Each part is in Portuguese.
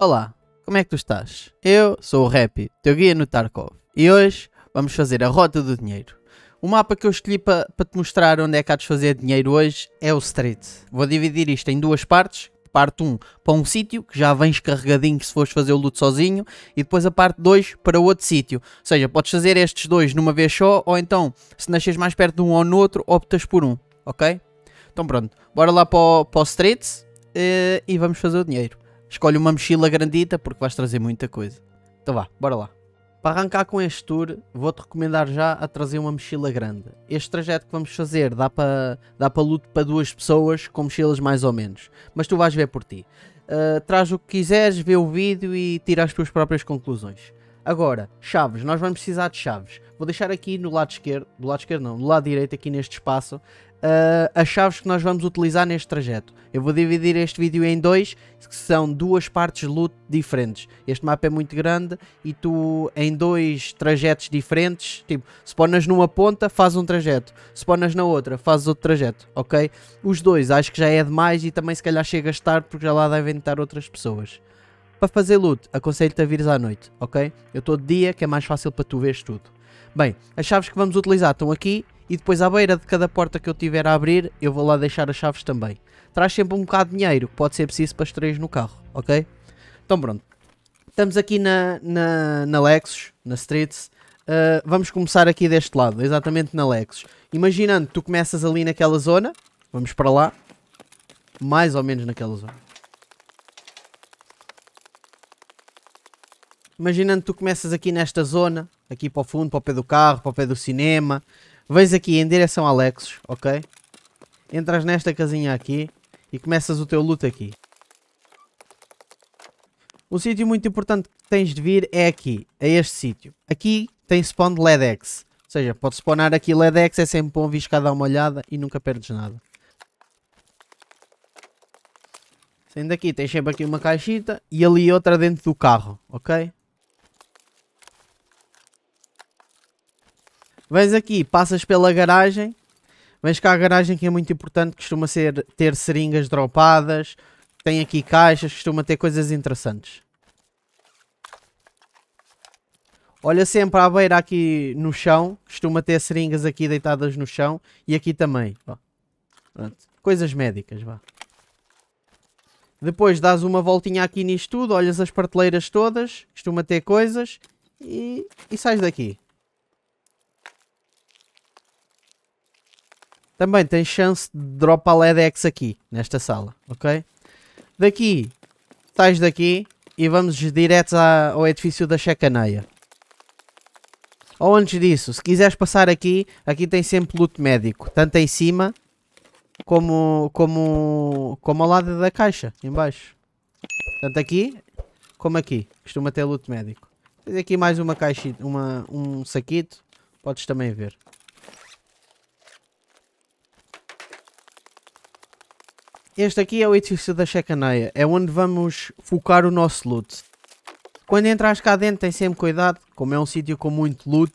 Olá, como é que tu estás? Eu sou o Rappi, teu guia no Tarkov, e hoje vamos fazer a Rota do Dinheiro. O mapa que eu escolhi para pa te mostrar onde é que há de fazer dinheiro hoje é o Street. Vou dividir isto em duas partes. Parte 1 para um sítio, que já vens carregadinho se fores fazer o loot sozinho, e depois a parte 2 para outro sítio. Ou seja, podes fazer estes dois numa vez só, ou então, se nasces mais perto de um ou no outro, optas por um, ok? Então pronto, bora lá para o, para o Street eh, e vamos fazer o dinheiro. Escolhe uma mochila grandita porque vais trazer muita coisa. Então vá, bora lá. Para arrancar com este tour, vou-te recomendar já a trazer uma mochila grande. Este trajeto que vamos fazer dá para dá para luto para duas pessoas com mochilas mais ou menos, mas tu vais ver por ti. Uh, traz o que quiseres, vê o vídeo e tira as tuas próprias conclusões. Agora, chaves, nós vamos precisar de chaves. Vou deixar aqui no lado esquerdo, do lado esquerdo não, do lado direito aqui neste espaço, uh, as chaves que nós vamos utilizar neste trajeto. Eu vou dividir este vídeo em dois, que são duas partes de loot diferentes. Este mapa é muito grande e tu em dois trajetos diferentes, tipo, spawnas numa ponta, faz um trajeto, spawnas na outra, faz outro trajeto, ok? Os dois acho que já é demais e também se calhar chegas tarde porque já lá devem estar outras pessoas. Para fazer loot, aconselho-te a vires à noite, ok? Eu estou de dia que é mais fácil para tu veres tudo. Bem, as chaves que vamos utilizar estão aqui e depois à beira de cada porta que eu tiver a abrir, eu vou lá deixar as chaves também. Traz sempre um bocado de dinheiro, que pode ser preciso para as três no carro, ok? Então pronto. Estamos aqui na, na, na Lexus, na Streets. Uh, vamos começar aqui deste lado, exatamente na Lexus. Imaginando, tu começas ali naquela zona, vamos para lá, mais ou menos naquela zona. Imaginando tu começas aqui nesta zona, aqui para o fundo, para o pé do carro, para o pé do cinema, Vês aqui em direção a Lexus, ok? Entras nesta casinha aqui e começas o teu luto aqui. Um sítio muito importante que tens de vir é aqui, a este sítio. Aqui tem spawn de LEDEX. Ou seja, pode spawnar aqui LEDEX, é sempre bom vir cá dar uma olhada e nunca perdes nada. Saindo aqui tens sempre aqui uma caixita e ali outra dentro do carro, ok? Vens aqui, passas pela garagem. Vens cá a garagem que é muito importante, costuma ser, ter seringas dropadas, tem aqui caixas, costuma ter coisas interessantes. Olha sempre à beira aqui no chão, costuma ter seringas aqui deitadas no chão e aqui também. Coisas médicas, vá. Depois dás uma voltinha aqui nisto tudo, olhas as prateleiras todas, costuma ter coisas e, e sais daqui. Também tem chance de dropar LEDX aqui, nesta sala, ok? Daqui, sais daqui e vamos direto ao edifício da Checaneia. Ou antes disso, se quiseres passar aqui, aqui tem sempre luto médico, tanto em cima como, como, como ao lado da caixa, em baixo. Tanto aqui como aqui, costuma ter luto médico. Tens aqui mais uma caixinha, uma, um saquito, podes também ver. Este aqui é o edifício da Checaneia, é onde vamos focar o nosso loot. Quando entras cá dentro tem sempre cuidado, como é um sítio com muito loot,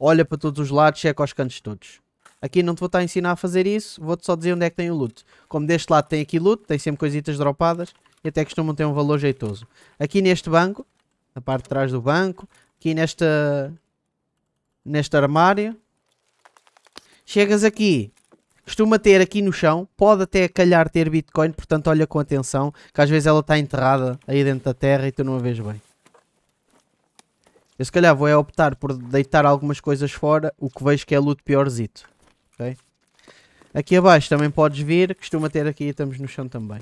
olha para todos os lados, checa os cantos todos. Aqui não te vou estar a ensinar a fazer isso, vou-te só dizer onde é que tem o loot. Como deste lado tem aqui loot, tem sempre coisitas dropadas e até costumam ter um valor jeitoso. Aqui neste banco, na parte de trás do banco, aqui nesta, neste armário. Chegas aqui, costuma ter aqui no chão, pode até calhar ter Bitcoin, portanto olha com atenção, que às vezes ela está enterrada aí dentro da terra e tu não a vês bem. Eu se calhar vou é optar por deitar algumas coisas fora, o que vejo que é loot piorzito. Okay? Aqui abaixo também podes vir, costuma ter aqui, estamos no chão também.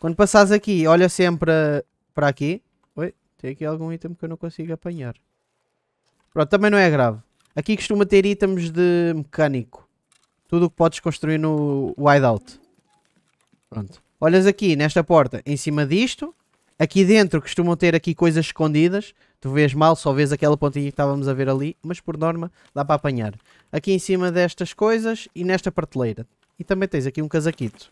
Quando passares aqui, olha sempre uh, para aqui. Oi, tem aqui algum item que eu não consigo apanhar. Pronto, também não é grave. Aqui costuma ter itens de mecânico tudo o que podes construir no Wideout. Pronto. Olhas aqui nesta porta, em cima disto. Aqui dentro costumam ter aqui coisas escondidas. Tu vês mal, só vês aquela pontinha que estávamos a ver ali, mas por norma dá para apanhar. Aqui em cima destas coisas e nesta prateleira. E também tens aqui um casaquito.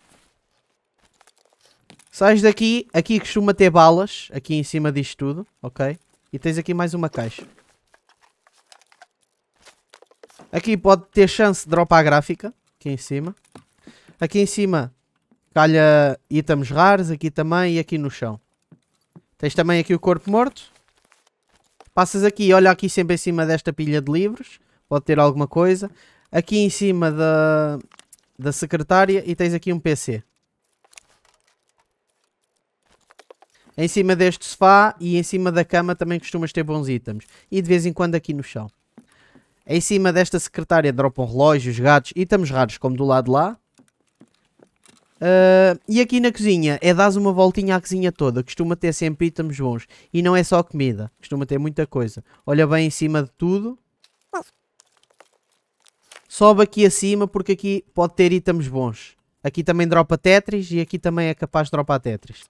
Sais daqui, aqui costuma ter balas, aqui em cima disto tudo, ok? E tens aqui mais uma caixa. Aqui pode ter chance de dropar a gráfica. Aqui em cima. Aqui em cima calha itens raros. Aqui também e aqui no chão. Tens também aqui o corpo morto. Passas aqui, olha aqui sempre em cima desta pilha de livros. Pode ter alguma coisa. Aqui em cima da, da secretária e tens aqui um PC. Em cima deste sofá e em cima da cama também costumas ter bons itens. E de vez em quando aqui no chão. Em cima desta secretária dropam relógios, gatos e estamos raros, como do lado de lá. Uh, e aqui na cozinha, é dar uma voltinha à cozinha toda. Costuma ter sempre itens bons. E não é só comida, costuma ter muita coisa. Olha bem em cima de tudo. Sobe aqui acima porque aqui pode ter itens bons. Aqui também dropa Tetris e aqui também é capaz de dropar Tetris.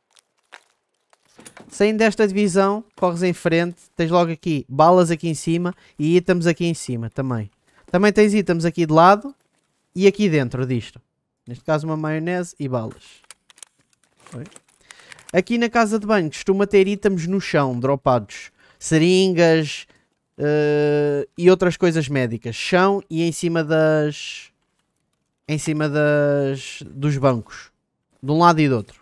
Saindo desta divisão, corres em frente, tens logo aqui balas aqui em cima e itens aqui em cima também. Também tens itens aqui de lado e aqui dentro disto. Neste caso uma maionese e balas. Oi? Aqui na casa de banho costuma ter itens no chão, dropados. Seringas uh, e outras coisas médicas. Chão e em cima das... Em cima das... Dos bancos. De um lado e do outro.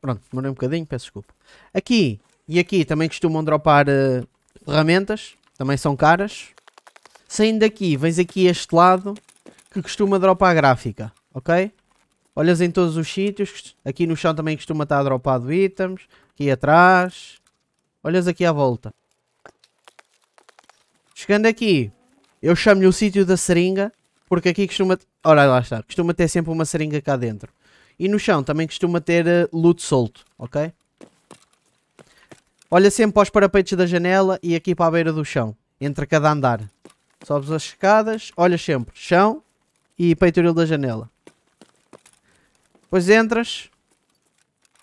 Pronto, demorei um bocadinho, peço desculpa. Aqui e aqui também costumam dropar uh, ferramentas, também são caras. Saindo daqui, vens aqui a este lado, que costuma dropar gráfica, ok? Olhas em todos os sítios, aqui no chão também costuma estar dropado itens, aqui atrás. Olhas aqui à volta. Chegando aqui, eu chamo-lhe o sítio da seringa, porque aqui costuma... olha lá está, costuma ter sempre uma seringa cá dentro. E no chão também costuma ter eh, loot solto, ok? Olha sempre aos parapeitos da janela e aqui para a beira do chão, entre cada andar. Sobes as escadas, olhas sempre chão e peitoril da janela. Depois entras,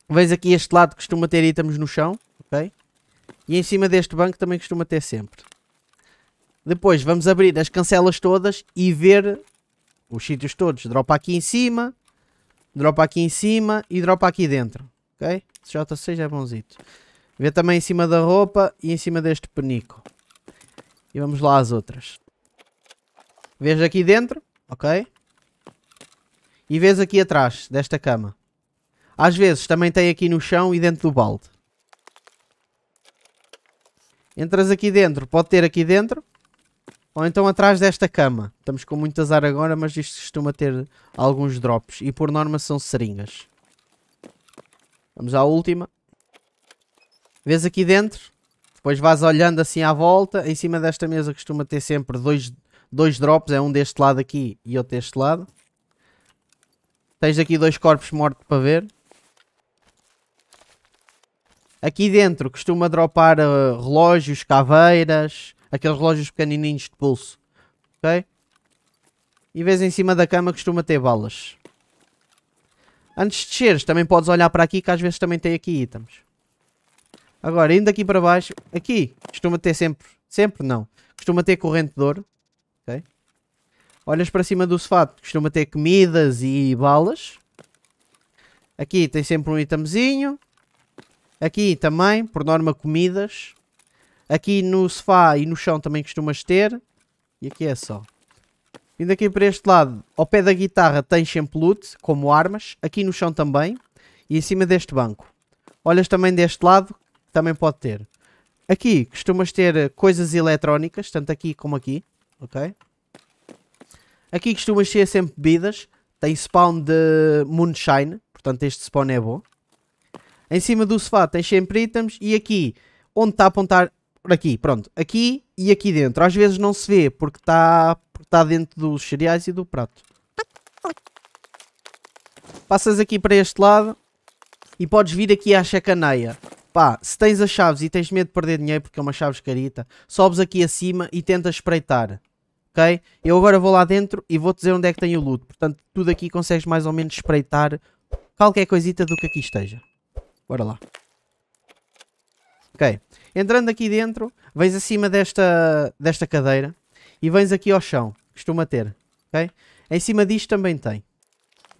vês aqui este lado costuma ter itens no chão, ok? E em cima deste banco também costuma ter sempre. Depois vamos abrir as cancelas todas e ver os sítios todos. Dropa aqui em cima, Dropa aqui em cima e dropa aqui dentro. Ok? J6 é bonzito. Vê também em cima da roupa e em cima deste penico. E vamos lá às outras. Vês aqui dentro, ok? E vês aqui atrás, desta cama. Às vezes também tem aqui no chão e dentro do balde. Entras aqui dentro, pode ter aqui dentro. Ou então atrás desta cama. Estamos com muito azar agora, mas isto costuma ter alguns drops. E por norma são seringas. Vamos à última. Vês aqui dentro? Depois vais olhando assim à volta. Em cima desta mesa costuma ter sempre dois, dois drops. É um deste lado aqui e outro deste lado. Tens aqui dois corpos mortos para ver. Aqui dentro costuma dropar uh, relógios, caveiras, Aqueles relógios pequenininhos de pulso. Ok? E vês em cima da cama costuma ter balas. Antes de desceres, também podes olhar para aqui, que às vezes também tem aqui itens. Agora, indo aqui para baixo, aqui costuma ter sempre, sempre não, costuma ter corrente de ouro. Olhas para cima do sofá, costuma ter comidas e balas. Aqui tem sempre um itemzinho. Aqui também, por norma, comidas. Aqui no sofá e no chão também costumas ter. E aqui é só. Vindo aqui para este lado, ao pé da guitarra tens sempre loot, como armas. Aqui no chão também. E em cima deste banco. Olhas também deste lado, também pode ter. Aqui costumas ter eh, coisas eletrónicas, tanto aqui como aqui. Ok? Aqui costumas ter sempre bebidas. Tem spawn de moonshine, portanto este spawn é bom. Em cima do sofá tens sempre itens e aqui, onde está a apontar por aqui, pronto, aqui e aqui dentro. Às vezes não se vê porque está porque tá dentro dos cereais e do prato. Passas aqui para este lado e podes vir aqui à chacaneia. Pá, se tens as chaves e tens medo de perder dinheiro porque é uma chave carita, sobes aqui acima e tentas espreitar. Ok? Eu agora vou lá dentro e vou-te dizer onde é que tem o loot. Portanto, tudo aqui consegues mais ou menos espreitar qualquer coisita do que aqui esteja. Bora lá. Ok. Entrando aqui dentro, vens acima desta, desta cadeira e vens aqui ao chão. Costuma ter, ok? Em cima disto também tem.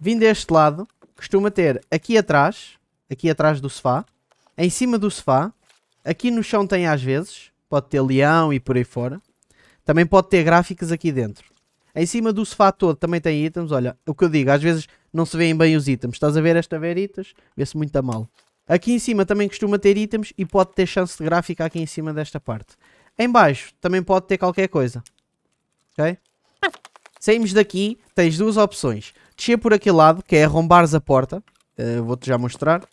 Vindo deste lado, costuma ter aqui atrás, aqui atrás do sofá, em cima do sofá, aqui no chão tem às vezes, pode ter leão e por aí fora. Também pode ter gráficos aqui dentro. Em cima do sofá todo também tem itens, olha, o que eu digo, às vezes não se veem bem os itens. Estás a ver esta veritas? Vê-se muito a mal. Aqui em cima também costuma ter itens e pode ter chance de gráfica aqui em cima desta parte. Em baixo também pode ter qualquer coisa. Ok? Saímos daqui, tens duas opções. Descer por aquele lado, que é arrombares a porta. Uh, Vou-te já mostrar.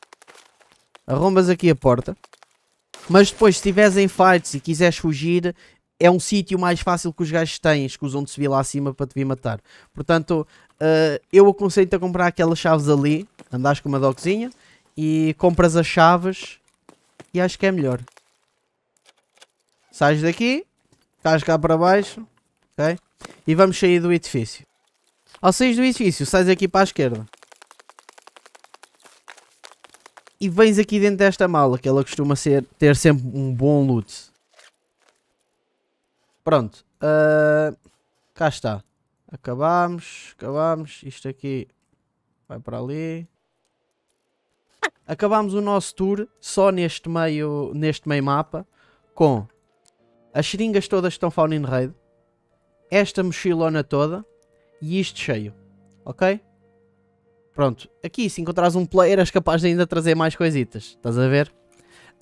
Arrombas aqui a porta. Mas depois, se tiveres em fights e quiseres fugir, é um sítio mais fácil que os gajos têm, escusam de subir lá acima para te vir matar. Portanto, uh, eu aconselho-te a comprar aquelas chaves ali, andares com uma doczinha, e compras as chaves e acho que é melhor. Sais daqui, estás cá para baixo, ok? E vamos sair do edifício. Ao sair do edifício, sais aqui para a esquerda. E vens aqui dentro desta mala, que ela costuma ser, ter sempre um bom loot. Pronto. Uh, cá está. Acabamos, acabamos. Isto aqui vai para ali. Acabámos o nosso tour só neste meio, neste meio mapa com as seringas todas que estão found in raid, esta mochilona toda e isto cheio, ok? Pronto, aqui se encontrares um player és capaz de ainda trazer mais coisitas, estás a ver?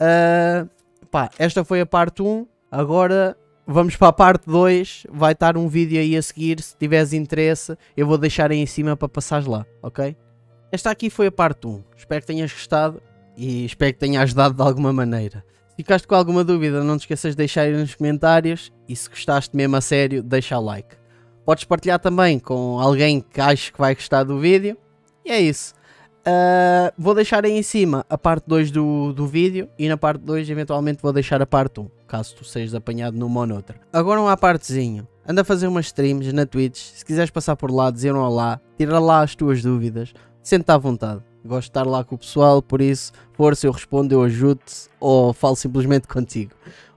Uh, pá, esta foi a parte 1, agora vamos para a parte 2, vai estar um vídeo aí a seguir, se tiveres interesse eu vou deixar aí em cima para passares lá, ok? Esta aqui foi a parte 1. Espero que tenhas gostado e espero que tenha ajudado de alguma maneira. Se ficaste com alguma dúvida, não te esqueças de deixar aí nos comentários e se gostaste mesmo a sério, deixa o like. Podes partilhar também com alguém que aches que vai gostar do vídeo. E é isso. Uh, vou deixar aí em cima a parte 2 do, do vídeo e na parte 2 eventualmente vou deixar a parte 1, caso tu sejas apanhado numa ou noutra. Agora uma partezinho. Anda a fazer umas streams na Twitch, se quiseres passar por lá, dizer um olá, tira lá as tuas dúvidas, sente-te à vontade. Gosto de estar lá com o pessoal, por isso, força, eu respondo, eu ajudo-te ou falo simplesmente contigo.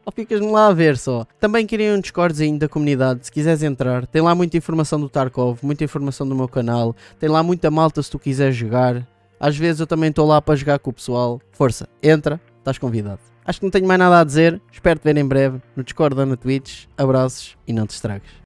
Ou ficas-me lá a ver só. Também queria um Discordzinho da comunidade, se quiseres entrar. Tem lá muita informação do Tarkov, muita informação do meu canal. Tem lá muita malta se tu quiseres jogar. Às vezes eu também estou lá para jogar com o pessoal. Força, entra, estás convidado. Acho que não tenho mais nada a dizer. Espero te ver em breve no Discord ou no Twitch. Abraços e não te estragues.